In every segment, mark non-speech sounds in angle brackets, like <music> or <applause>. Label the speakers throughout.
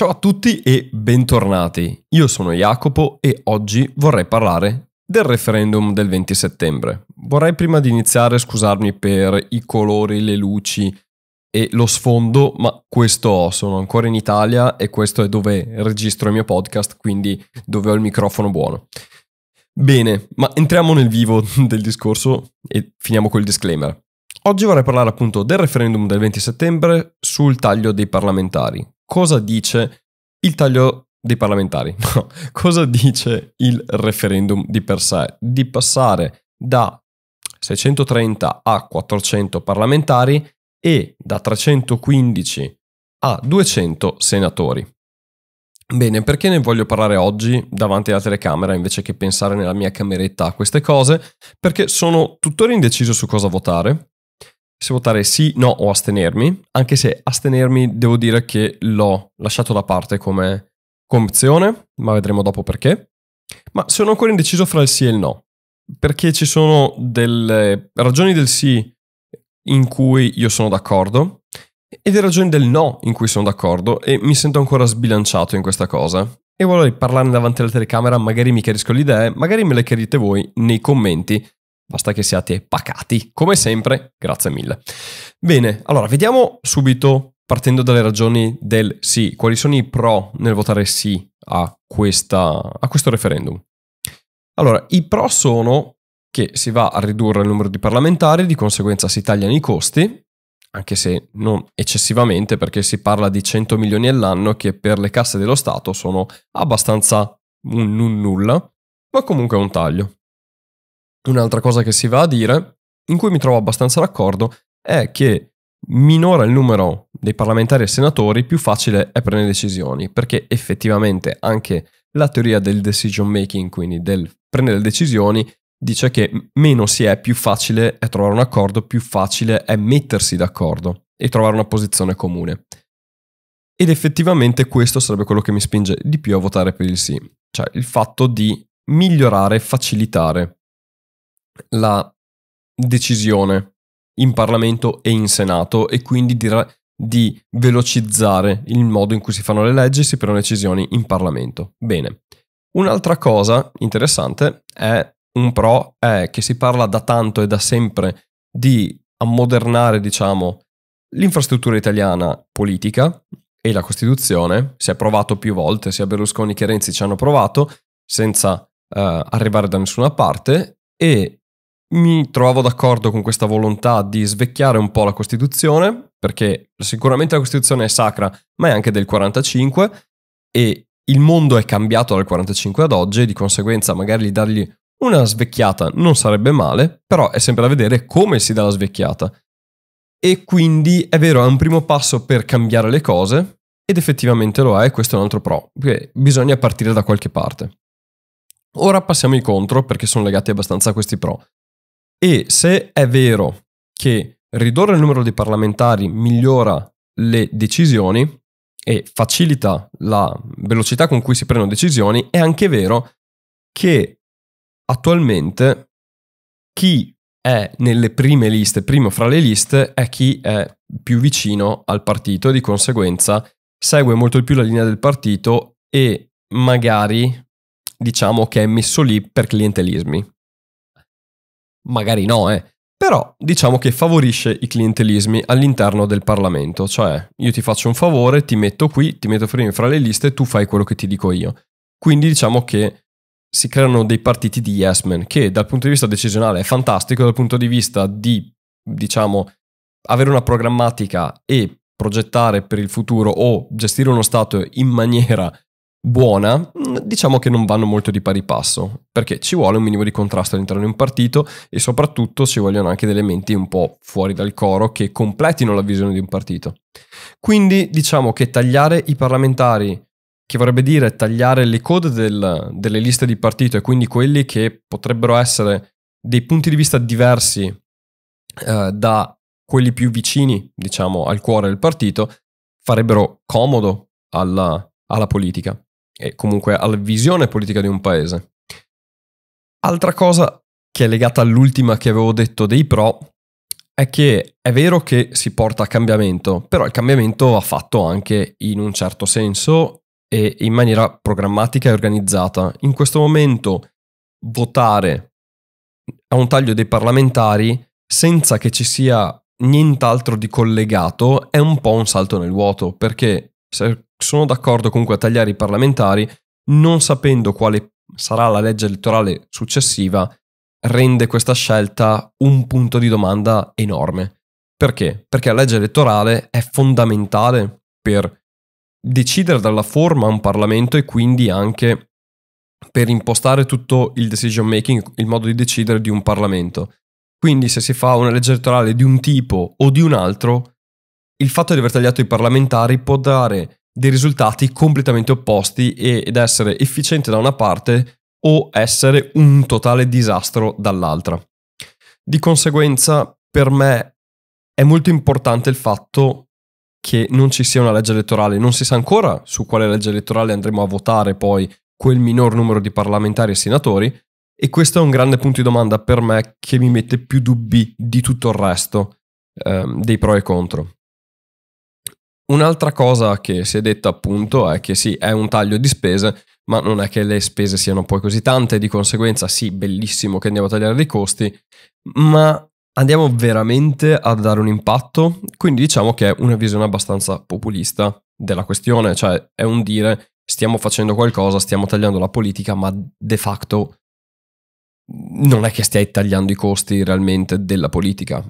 Speaker 1: Ciao a tutti e bentornati. Io sono Jacopo e oggi vorrei parlare del referendum del 20 settembre. Vorrei prima di iniziare scusarmi per i colori, le luci e lo sfondo, ma questo ho, sono ancora in Italia e questo è dove registro il mio podcast, quindi dove ho il microfono buono. Bene, ma entriamo nel vivo <laughs> del discorso e finiamo col disclaimer. Oggi vorrei parlare appunto del referendum del 20 settembre sul taglio dei parlamentari, cosa dice il taglio dei parlamentari, <laughs> no, cosa dice il referendum di per sé, di passare da 630 a 400 parlamentari e da 315 a 200 senatori. Bene, perché ne voglio parlare oggi davanti alla telecamera invece che pensare nella mia cameretta a queste cose? Perché sono tuttora indeciso su cosa votare se votare sì, no o astenermi, anche se astenermi devo dire che l'ho lasciato da parte come, opzione, ma vedremo dopo perché. Ma sono ancora indeciso fra il sì e il no, perché ci sono delle ragioni del sì in cui io sono d'accordo e delle ragioni del no in cui sono d'accordo e mi sento ancora sbilanciato in questa cosa. E vorrei parlarne davanti alla telecamera, magari mi chiarisco le idee, magari me le chiarite voi nei commenti Basta che siate pacati. Come sempre, grazie mille. Bene, allora vediamo subito, partendo dalle ragioni del sì, quali sono i pro nel votare sì a, questa, a questo referendum. Allora, i pro sono che si va a ridurre il numero di parlamentari, di conseguenza si tagliano i costi, anche se non eccessivamente perché si parla di 100 milioni all'anno che per le casse dello Stato sono abbastanza un, un nulla, ma comunque è un taglio. Un'altra cosa che si va a dire, in cui mi trovo abbastanza d'accordo, è che minore il numero dei parlamentari e senatori, più facile è prendere decisioni, perché effettivamente anche la teoria del decision making, quindi del prendere decisioni, dice che meno si è, più facile è trovare un accordo, più facile è mettersi d'accordo e trovare una posizione comune. Ed effettivamente questo sarebbe quello che mi spinge di più a votare per il sì, cioè il fatto di migliorare facilitare la decisione in Parlamento e in Senato e quindi di, di velocizzare il modo in cui si fanno le leggi e si prendono decisioni in Parlamento. Bene. Un'altra cosa interessante è un pro è che si parla da tanto e da sempre di ammodernare, diciamo, l'infrastruttura italiana politica e la Costituzione, si è provato più volte, sia Berlusconi che Renzi ci hanno provato senza eh, arrivare da nessuna parte e mi trovavo d'accordo con questa volontà di svecchiare un po' la Costituzione, perché sicuramente la Costituzione è sacra, ma è anche del 45 e il mondo è cambiato dal 45 ad oggi, di conseguenza magari dargli una svecchiata non sarebbe male, però è sempre da vedere come si dà la svecchiata. E quindi è vero, è un primo passo per cambiare le cose, ed effettivamente lo è, questo è un altro pro, perché bisogna partire da qualche parte. Ora passiamo ai contro, perché sono legati abbastanza a questi pro. E se è vero che ridurre il numero di parlamentari migliora le decisioni e facilita la velocità con cui si prendono decisioni, è anche vero che attualmente chi è nelle prime liste, primo fra le liste, è chi è più vicino al partito e di conseguenza segue molto di più la linea del partito e magari diciamo che è messo lì per clientelismi magari no, eh. Però diciamo che favorisce i clientelismi all'interno del Parlamento, cioè io ti faccio un favore, ti metto qui, ti metto fra le liste, tu fai quello che ti dico io. Quindi diciamo che si creano dei partiti di yes men, che dal punto di vista decisionale è fantastico, dal punto di vista di, diciamo, avere una programmatica e progettare per il futuro o gestire uno Stato in maniera buona, mm, diciamo che non vanno molto di pari passo, perché ci vuole un minimo di contrasto all'interno di un partito e soprattutto ci vogliono anche degli elementi un po' fuori dal coro che completino la visione di un partito. Quindi diciamo che tagliare i parlamentari, che vorrebbe dire tagliare le code del, delle liste di partito e quindi quelli che potrebbero essere dei punti di vista diversi eh, da quelli più vicini, diciamo, al cuore del partito, farebbero comodo alla, alla politica e comunque alla visione politica di un paese. Altra cosa che è legata all'ultima che avevo detto dei pro è che è vero che si porta a cambiamento, però il cambiamento va fatto anche in un certo senso e in maniera programmatica e organizzata. In questo momento votare a un taglio dei parlamentari senza che ci sia nient'altro di collegato è un po' un salto nel vuoto, perché se sono d'accordo comunque a tagliare i parlamentari, non sapendo quale sarà la legge elettorale successiva, rende questa scelta un punto di domanda enorme. Perché? Perché la legge elettorale è fondamentale per decidere dalla forma un Parlamento e quindi anche per impostare tutto il decision making, il modo di decidere di un Parlamento. Quindi se si fa una legge elettorale di un tipo o di un altro, il fatto di aver tagliato i parlamentari può dare dei risultati completamente opposti ed essere efficiente da una parte o essere un totale disastro dall'altra. Di conseguenza, per me è molto importante il fatto che non ci sia una legge elettorale, non si sa ancora su quale legge elettorale andremo a votare poi quel minor numero di parlamentari e senatori e questo è un grande punto di domanda per me che mi mette più dubbi di tutto il resto ehm, dei pro e contro. Un'altra cosa che si è detta appunto è che sì, è un taglio di spese, ma non è che le spese siano poi così tante, di conseguenza sì, bellissimo che andiamo a tagliare dei costi, ma andiamo veramente a dare un impatto? Quindi diciamo che è una visione abbastanza populista della questione, cioè è un dire stiamo facendo qualcosa, stiamo tagliando la politica, ma de facto non è che stai tagliando i costi realmente della politica.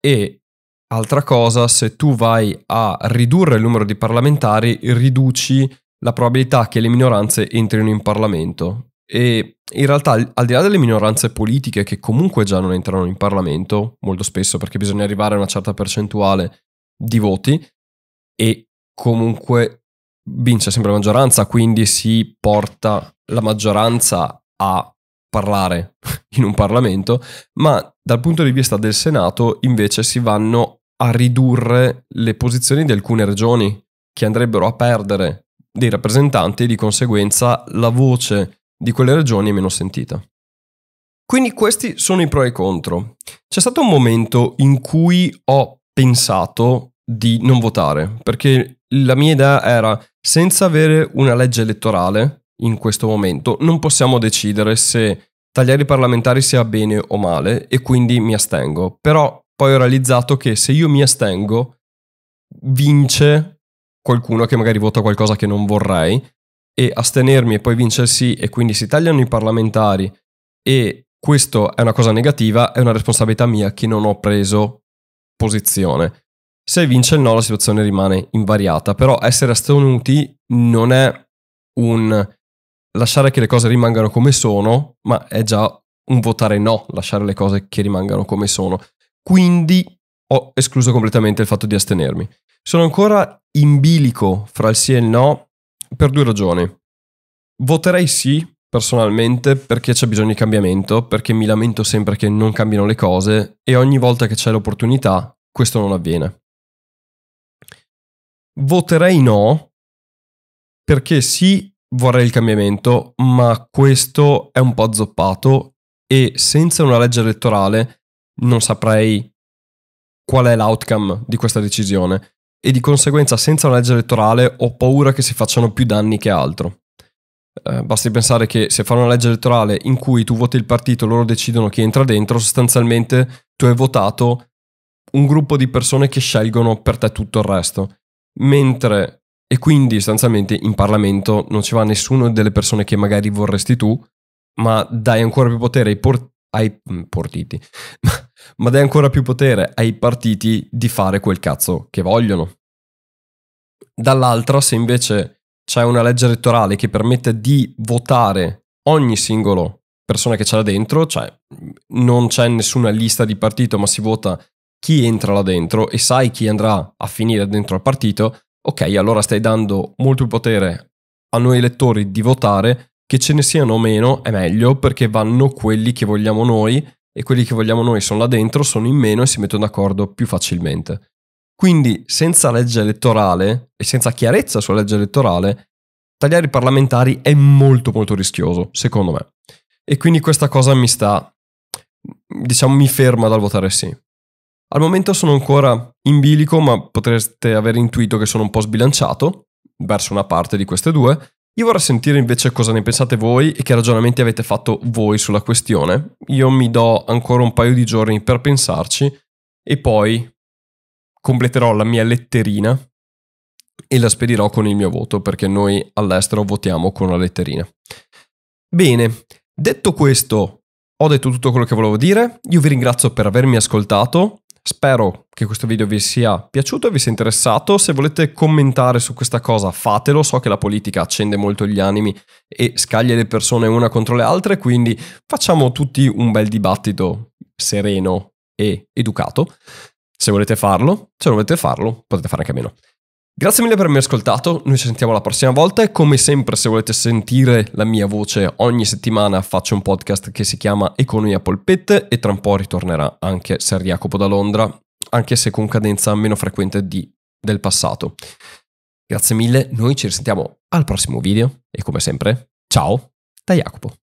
Speaker 1: E Altra cosa, se tu vai a ridurre il numero di parlamentari, riduci la probabilità che le minoranze entrino in Parlamento. E in realtà, al di là delle minoranze politiche che comunque già non entrano in Parlamento, molto spesso perché bisogna arrivare a una certa percentuale di voti, e comunque vince sempre la maggioranza, quindi si porta la maggioranza a parlare <laughs> in un Parlamento, ma dal punto di vista del Senato invece si vanno a ridurre le posizioni di alcune regioni che andrebbero a perdere dei rappresentanti e di conseguenza la voce di quelle regioni è meno sentita. Quindi questi sono i pro e i contro. C'è stato un momento in cui ho pensato di non votare, perché la mia idea era senza avere una legge elettorale in questo momento non possiamo decidere se tagliare i parlamentari sia bene o male e quindi mi astengo. Però poi ho realizzato che se io mi astengo, vince qualcuno che magari vota qualcosa che non vorrei, e astenermi e poi vincere sì, e quindi si tagliano i parlamentari, e questo è una cosa negativa, è una responsabilità mia che non ho preso posizione. Se vince il no, la situazione rimane invariata, però essere astenuti non è un lasciare che le cose rimangano come sono, ma è già un votare no, lasciare le cose che rimangano come sono quindi ho escluso completamente il fatto di astenermi. Sono ancora in bilico fra il sì e il no per due ragioni. Voterei sì personalmente perché c'è bisogno di cambiamento, perché mi lamento sempre che non cambino le cose e ogni volta che c'è l'opportunità questo non avviene. Voterei no perché sì vorrei il cambiamento, ma questo è un po' zoppato e senza una legge elettorale non saprei qual è l'outcome di questa decisione e di conseguenza senza una legge elettorale ho paura che si facciano più danni che altro. Eh, basti pensare che se fanno una legge elettorale in cui tu voti il partito, e loro decidono chi entra dentro, sostanzialmente tu hai votato un gruppo di persone che scelgono per te tutto il resto. Mentre, e quindi sostanzialmente in Parlamento non ci va nessuno delle persone che magari vorresti tu, ma dai ancora più potere ai, por- ai mm, portiti, <laughs> ma dai ancora più potere ai partiti di fare quel cazzo che vogliono. Dall'altra, se invece c'è una legge elettorale che permette di votare ogni singolo persona che c'è là dentro, cioè mm, non c'è nessuna lista di partito, ma si vota chi entra là dentro e sai chi andrà a finire dentro al partito, ok, allora stai dando molto più potere a noi elettori di votare che ce ne siano o meno è meglio perché vanno quelli che vogliamo noi e quelli che vogliamo noi sono là dentro, sono in meno e si mettono d'accordo più facilmente. Quindi senza legge elettorale e senza chiarezza sulla legge elettorale, tagliare i parlamentari è molto molto rischioso, secondo me. E quindi questa cosa mi sta, diciamo, mi ferma dal votare sì. Al momento sono ancora in bilico, ma potreste aver intuito che sono un po' sbilanciato verso una parte di queste due, io vorrei sentire invece cosa ne pensate voi e che ragionamenti avete fatto voi sulla questione. Io mi do ancora un paio di giorni per pensarci e poi completerò la mia letterina e la spedirò con il mio voto perché noi all'estero votiamo con la letterina. Bene, detto questo, ho detto tutto quello che volevo dire, io vi ringrazio per avermi ascoltato, Spero che questo video vi sia piaciuto e vi sia interessato. Se volete commentare su questa cosa, fatelo. So che la politica accende molto gli animi e scaglia le persone una contro le altre, quindi facciamo tutti un bel dibattito sereno e educato. Se volete farlo, se non volete farlo, potete fare anche meno. Grazie mille per avermi ascoltato, noi ci sentiamo la prossima volta e come sempre se volete sentire la mia voce ogni settimana faccio un podcast che si chiama Economia Polpette e tra un po' ritornerà anche Ser Jacopo da Londra, anche se con cadenza meno frequente di, del passato. Grazie mille, noi ci risentiamo al prossimo video e come sempre ciao da Jacopo.